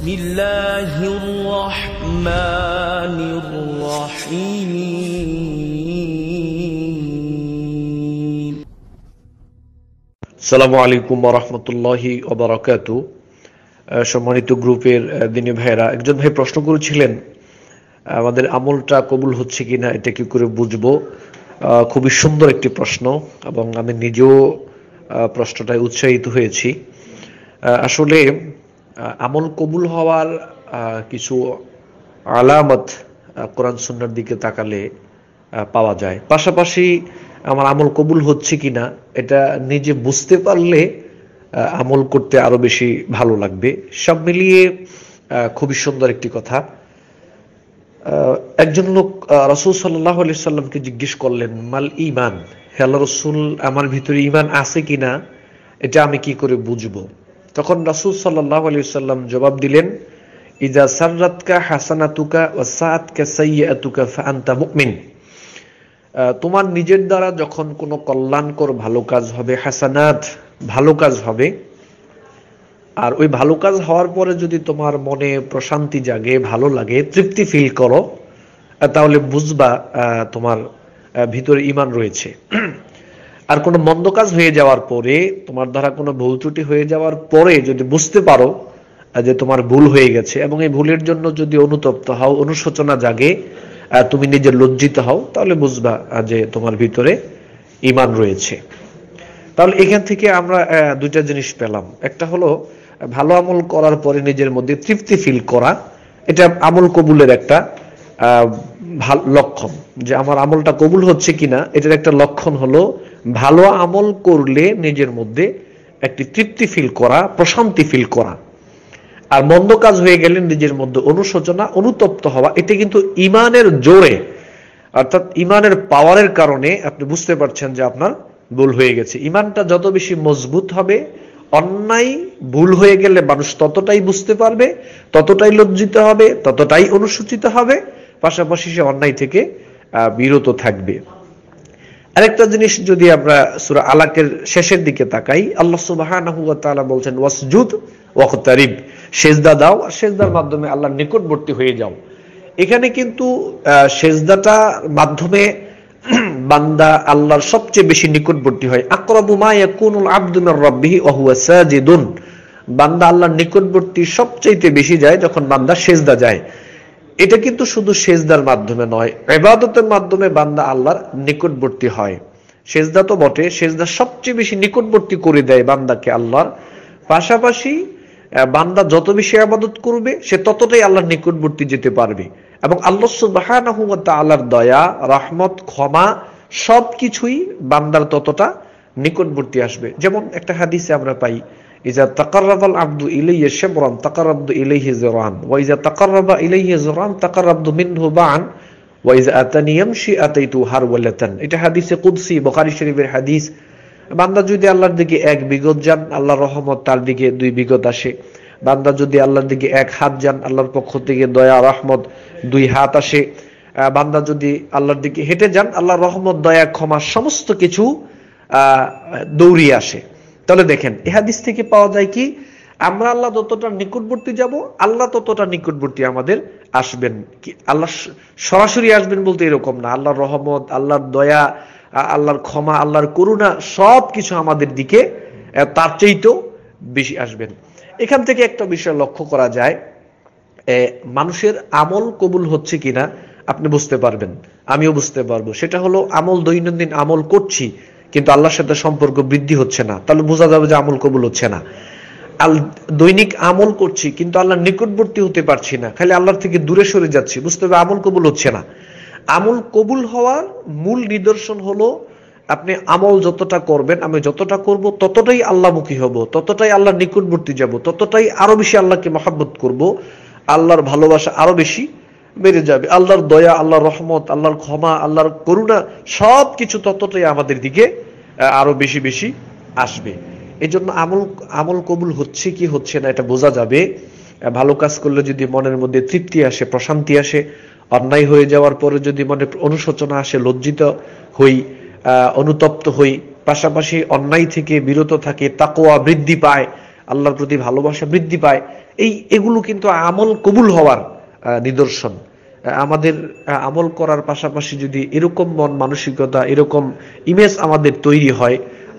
بسم الله الرحمن الرحيم السلام সম্মানিত গ্রুপের uh, দিনী ভাইরা একজন ভাই প্রশ্ন করেছিলেন uh, আমাদের আমলটা কবুল হচ্ছে কিনা এটা কি করে বুঝবো uh, খুবই সুন্দর একটি প্রশ্ন এবং আমি নিজেও প্রশ্নটায় উৎসাহিত হয়েছি আসলে আমল কবুল হওয়ার কিছু আলামত কোরআন সুন্নার দিকে তাকালে পাওয়া যায় পাশাপাশি আমার আমল কবুল হচ্ছে কি না এটা নিজে বুঝতে পারলে আমল করতে আরও বেশি ভালো লাগবে সব মিলিয়ে খুবই সুন্দর একটি কথা একজন লোক রসুল সাল্লাহ আলি সাল্লামকে জিজ্ঞেস করলেন মাল ইমান হে রসুল আমার ভিতরে ইমান আছে কি না এটা আমি কি করে বুঝবো তখন রাসুল সাল্লাহ আলি সাল্লাম জবাব দিলেন ইজা সাররাতকা আতুকা ও সাতকা আতুকা ফান্তা মুকমিন তোমার নিজের দ্বারা যখন কোনো কল্যাণকর ভালো কাজ হবে হাসানাত ভালো কাজ হবে আর ওই ভালো কাজ হওয়ার পরে যদি তোমার মনে প্রশান্তি জাগে ভালো লাগে তৃপ্তি ফিল করো তাহলে বুঝবা তোমার ভিতরে ইমান রয়েছে আর কোনো মন্দ কাজ হয়ে যাওয়ার পরে তোমার দ্বারা কোনো ভুল ত্রুটি হয়ে যাওয়ার পরে যদি বুঝতে পারো যে তোমার ভুল হয়ে গেছে এবং এই ভুলের জন্য যদি অনুতপ্ত হও অনুশোচনা জাগে তুমি নিজে লজ্জিত হও তাহলে বুঝবা যে তোমার ভিতরে ইমান রয়েছে তাহলে এখান থেকে আমরা দুইটা জিনিস পেলাম একটা হলো ভালো আমল করার পরে নিজের মধ্যে তৃপ্তি ফিল করা এটা আমল কবুলের একটা লক্ষণ যে আমার আমলটা কবুল হচ্ছে কিনা এটার একটা লক্ষণ হলো ভালো আমল করলে নিজের মধ্যে একটি তৃপ্তি ফিল করা প্রশান্তি ফিল করা আর মন্দ কাজ হয়ে গেলে নিজের মধ্যে অনুশোচনা অনুতপ্ত হওয়া এটি কিন্তু ইমানের জোরে অর্থাৎ ইমানের পাওয়ারের কারণে আপনি বুঝতে পারছেন যে আপনার ভুল হয়ে গেছে ইমানটা যত বেশি মজবুত হবে অন্যায় ভুল হয়ে গেলে মানুষ ততটাই বুঝতে পারবে ততটাই লজ্জিত হবে ততটাই অনুসূচিত হবে পাশাপাশি সে অন্যায় থেকে বিরত থাকবে আরেকটা জিনিস যদি আমরা সুরা আলাকের শেষের দিকে তাকাই আল্লাহ সুবাহ বলছেন ওয়াসজুদ ওয়াকতারিব সেজদা দাও আর সেজদার মাধ্যমে আল্লাহ নিকটবর্তী হয়ে যাও এখানে কিন্তু সেজদাটার মাধ্যমে বান্দা আল্লাহর সবচেয়ে বেশি নিকটবর্তী হয় আকরাবু মা ইয়াকুনুল আবদু মির রাব্বিহি বান্দা আল্লাহর নিকটবর্তী সবচেয়ে বেশি যায় যখন বান্দা সেজদা যায় এটা কিন্তু শুধু সেজদার মাধ্যমে নয় এবাদতের মাধ্যমে বান্দা আল্লাহর নিকটবর্তী হয় সেজদা তো বটে সেজদা সবচেয়ে বেশি নিকটবর্তী করে দেয় বান্দাকে আল্লাহর পাশাপাশি বান্দা যত বেশি আবাদত করবে সে ততটাই আল্লাহর নিকটবর্তী যেতে পারবে এবং আল্লাহ সুবাহ আল্লাহর দয়া রাহমত ক্ষমা সব কিছুই বান্দার ততটা নিকটবর্তী আসবে যেমন একটা হাদিসে আমরা পাই বান্দা যদি আল্লাহর দিকে এক বিগত যান আল্লাহ রহমত তার দিকে দুই বিগত আসে বান্দা যদি আল্লাহর দিকে এক হাত যান আল্লাহর পক্ষ থেকে দয়া রহমত দুই হাত আসে বান্দা যদি আল্লাহর দিকে হেঁটে যান আল্লাহর রহমত দয়া ক্ষমা সমস্ত কিছু দৌড়িয়ে আসে তাহলে দেখেন এহাদিস থেকে পাওয়া যায় কি আমরা আল্লাহ যতটা নিকটবর্তী যাব আল্লাহ ততটা নিকটবর্তী আমাদের আসবেন কি আল্লাহ সরাসরি আসবেন বলতে এরকম না আল্লাহর রহমত আল্লাহর দয়া আল্লাহর ক্ষমা আল্লাহর করুণা সব কিছু আমাদের দিকে তার চেয়েও বেশি আসবেন এখান থেকে একটা বিষয় লক্ষ্য করা যায় মানুষের আমল কবুল হচ্ছে কিনা আপনি বুঝতে পারবেন আমিও বুঝতে পারবো সেটা হলো আমল দৈনন্দিন আমল করছি কিন্তু আল্লাহর সাথে সম্পর্ক বৃদ্ধি হচ্ছে না তাহলে বোঝা যাবে যে আমল কবুল হচ্ছে না আল দৈনিক আমল করছি কিন্তু আল্লাহ নিকটবর্তী হতে পারছি না খালি আল্লাহর থেকে দূরে সরে যাচ্ছি বুঝতে হবে আমল কবুল হচ্ছে না আমল কবুল হওয়ার মূল নিদর্শন হলো আপনি আমল যতটা করবেন আমি যতটা করব ততটাই আল্লাহমুখী হব ততটাই আল্লাহ নিকটবর্তী যাব ততটাই আরো বেশি আল্লাহকে মহাব্বত করব আল্লাহর ভালোবাসা আরো বেশি বেড়ে যাবে আল্লাহর দয়া আল্লাহর রহমত আল্লাহর ক্ষমা আল্লাহর করুণা সব কিছু ততটাই আমাদের দিকে আরো বেশি বেশি আসবে এই জন্য আমল আমল কবুল হচ্ছে কি হচ্ছে না এটা বোঝা যাবে ভালো কাজ করলে যদি মনের মধ্যে তৃপ্তি আসে প্রশান্তি আসে অন্যায় হয়ে যাওয়ার পরে যদি মনে অনুশোচনা আসে লজ্জিত হই অনুতপ্ত হই পাশাপাশি অন্যায় থেকে বিরত থাকে তাকোয়া বৃদ্ধি পায় আল্লাহর প্রতি ভালোবাসা বৃদ্ধি পায় এই এগুলো কিন্তু আমল কবুল হওয়ার নিদর্শন আমাদের আমল করার পাশাপাশি যদি এরকম মন মানসিকতা এরকম ইমেজ আমাদের তৈরি হয়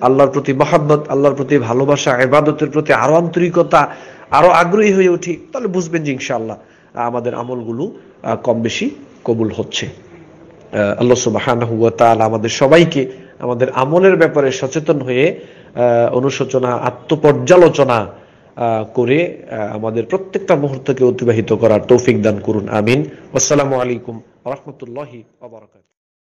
আল্লাহর প্রতি মহাব্বত আল্লাহর প্রতি ভালোবাসা এবাদতের প্রতি আরো আন্তরিকতা আরো আগ্রহী হয়ে উঠি তাহলে বুঝবেন যে ইনশাআল্লাহ আমাদের আমলগুলো কম বেশি কবুল হচ্ছে আল্লাহ সুবাহানহু আমাদের সবাইকে আমাদের আমলের ব্যাপারে সচেতন হয়ে অনুশোচনা আত্মপর্যালোচনা করে আমাদের প্রত্যেকটা মুহূর্তকে অতিবাহিত করার তৌফিক দান করুন আমিন আসসালামু আলাইকুম রহমতুল্লাহি